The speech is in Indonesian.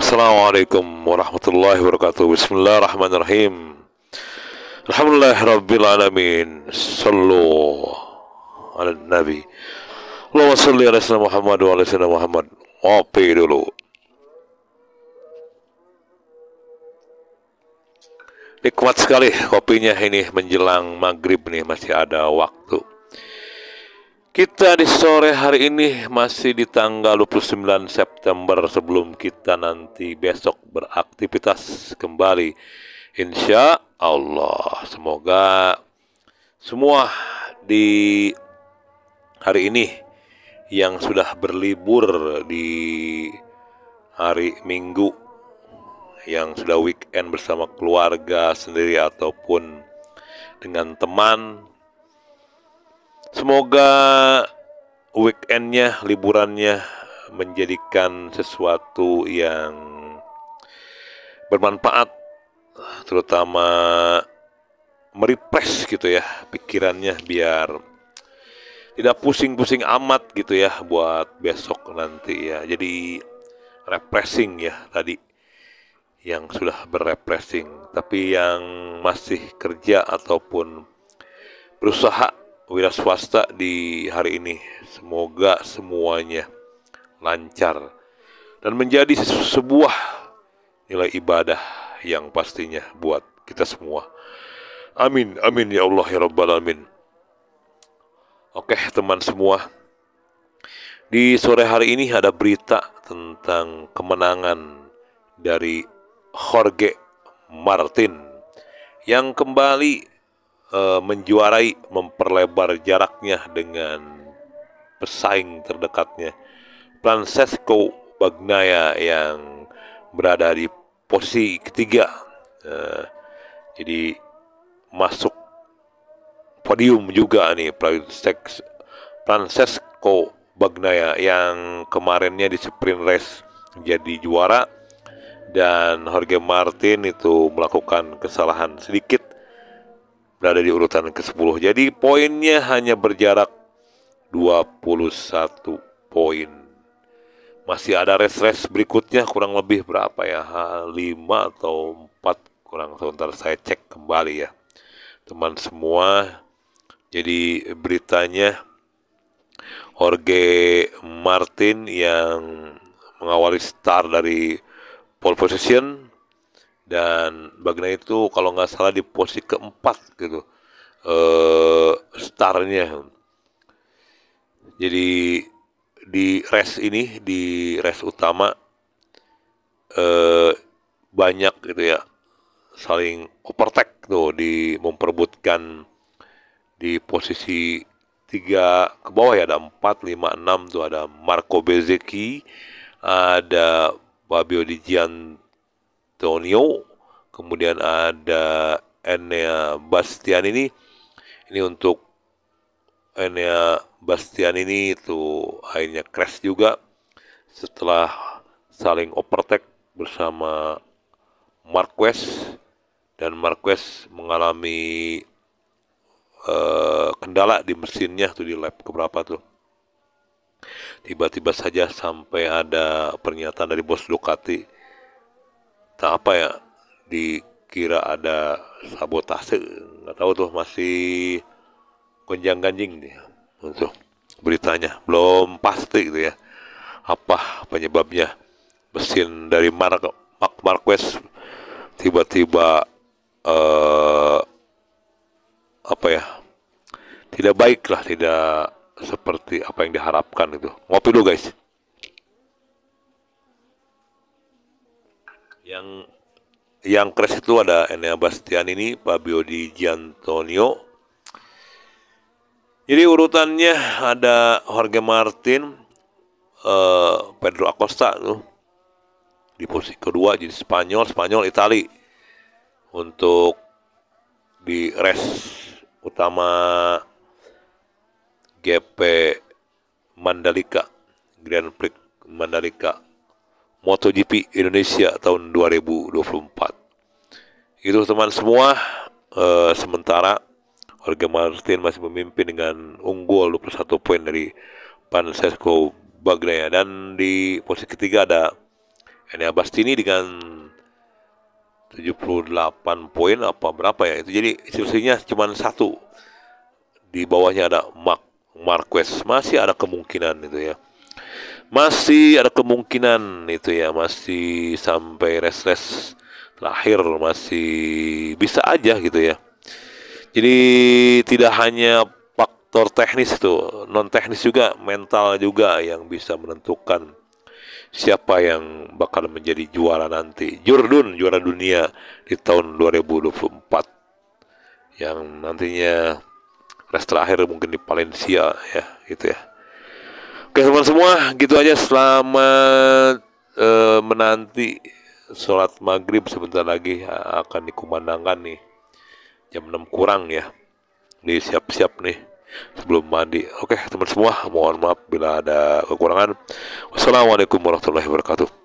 Assalamualaikum warahmatullahi wabarakatuh Bismillahirrahmanirrahim Alhamdulillahirrabbilalamin Sallu ala nabi Allahumma salli ala sallam Muhammad wa ala sallam Muhammad Ngopi dulu Nikmat sekali kopinya ini menjelang maghrib nih masih ada waktu kita di sore hari ini masih di tanggal 29 September sebelum kita nanti besok beraktivitas kembali. Insya Allah, semoga semua di hari ini yang sudah berlibur di hari Minggu yang sudah weekend bersama keluarga sendiri ataupun dengan teman Semoga weekendnya, liburannya menjadikan sesuatu yang bermanfaat, terutama meripres gitu ya pikirannya biar tidak pusing-pusing amat gitu ya buat besok nanti ya. Jadi repressing ya tadi yang sudah berrepressing, tapi yang masih kerja ataupun berusaha wira swasta di hari ini. Semoga semuanya lancar dan menjadi sebuah nilai ibadah yang pastinya buat kita semua. Amin, amin ya Allah ya Rabbal Alamin. Oke teman semua, di sore hari ini ada berita tentang kemenangan dari Jorge Martin yang kembali Eh, menjuarai, memperlebar jaraknya dengan pesaing terdekatnya. Francesco Bagnaia yang berada di posisi ketiga. Uh, jadi masuk podium juga nih Francesco Bagnaia yang kemarinnya di sprint race jadi juara dan Jorge Martin itu melakukan kesalahan sedikit berada di urutan ke-10. Jadi poinnya hanya berjarak 21 poin. Masih ada rest berikutnya kurang lebih berapa ya? 5 atau 4 kurang sebentar saya cek kembali ya. Teman semua, jadi beritanya Jorge Martin yang mengawali start dari pole position dan Bagna itu kalau nggak salah di posisi keempat gitu eh starnya jadi di race ini di race utama eh banyak gitu ya saling overtake tuh di memperebutkan di posisi tiga ke bawah ya ada empat lima enam tuh ada Marco Bezeki ada Fabio Di Antonio, kemudian ada Enea Bastian ini ini untuk Enea Bastian ini itu akhirnya crash juga setelah saling overtake bersama Marquez dan Marquez mengalami uh, kendala di mesinnya tuh di lap keberapa tuh tiba-tiba saja sampai ada pernyataan dari bos Ducati tak apa ya dikira ada sabotase nggak tahu tuh masih gonjang ganjing nih untuk beritanya belum pasti gitu ya apa penyebabnya mesin dari Mark, Mark Marquez tiba-tiba eh, apa ya tidak baik lah tidak seperti apa yang diharapkan itu ngopi dulu guys Yang yang crash itu ada Enea Bastian ini, Fabio Di Giantonio. Jadi urutannya ada Jorge Martin, eh, Pedro Acosta tuh di posisi kedua jadi Spanyol, Spanyol, Itali untuk di race utama GP Mandalika Grand Prix Mandalika MotoGP Indonesia tahun 2024. Itu teman semua uh, sementara Jorge Martin masih memimpin dengan unggul 21 poin dari Francesco Bagnaia dan di posisi ketiga ada Enea Bastini dengan 78 poin apa berapa ya itu jadi selisihnya cuma satu di bawahnya ada Mark Marquez masih ada kemungkinan itu ya masih ada kemungkinan itu ya masih sampai res-res terakhir masih bisa aja gitu ya jadi tidak hanya faktor teknis itu non teknis juga mental juga yang bisa menentukan siapa yang bakal menjadi juara nanti Jordan juara dunia di tahun 2024 yang nantinya res terakhir mungkin di Valencia ya gitu ya Oke teman semua, gitu aja selamat uh, menanti sholat maghrib sebentar lagi akan dikumandangkan nih jam 6 kurang ya. Ini siap-siap nih sebelum mandi. Oke teman semua, mohon maaf bila ada kekurangan. Wassalamualaikum warahmatullahi wabarakatuh.